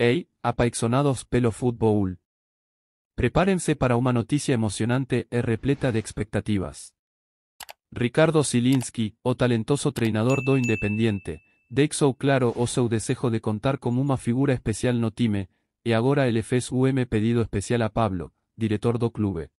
¡Ey! apaixonados pelo fútbol. Prepárense para una noticia emocionante e repleta de expectativas. Ricardo Silinski, o talentoso treinador do Independiente, Dexo claro o seu desejo de contar como una figura especial no time, e agora el FSUM e pedido especial a Pablo, director do clube.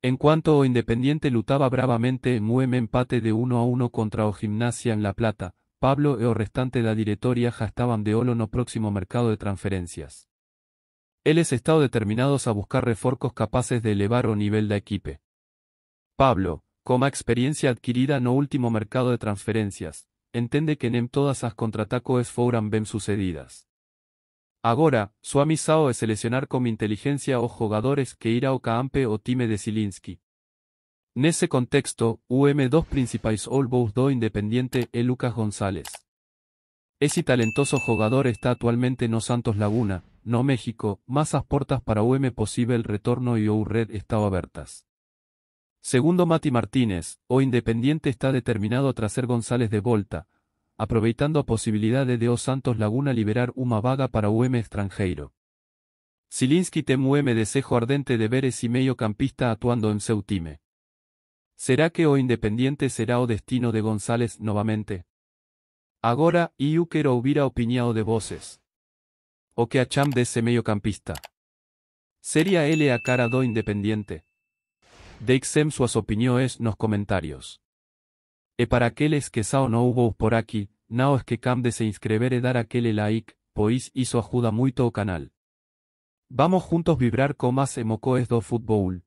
En cuanto o Independiente lutaba bravamente en un empate de 1 a 1 contra o Gimnasia en La Plata, Pablo e o restante de la directoria estaban de olo no próximo mercado de transferencias. es estado determinados a buscar reforcos capaces de elevar o nivel de equipe. Pablo, como experiencia adquirida no último mercado de transferencias, entiende que nem todas as es foran bem sucedidas. Agora, su es es seleccionar como inteligencia o jugadores que irá o caampe o time de Silinski, en ese contexto, UM 2 principais Olbos do Independiente e Lucas González. Ese talentoso jugador está actualmente no Santos Laguna, no México, más as portas para UM posible el retorno y o red está abiertas. Segundo Mati Martínez, o Independiente está determinado a traer González de volta, aproveitando a de o Santos Laguna liberar una vaga para UM extranjero. Silinski tem UM desejo ardente de ver ese mediocampista actuando en Seutime. Será que o Independiente será o destino de González nuevamente? Agora, yo quero ouvir a opinião de voces O que acham ese mediocampista? ¿Sería ele a cara do Independiente? Deixem suas opiniones nos comentarios. E para aqueles que sao no hubo por aqui, que Cam de se inscrever e dar aquele like, pois isso ajuda muito o canal. Vamos juntos vibrar com más emocoes do fútbol.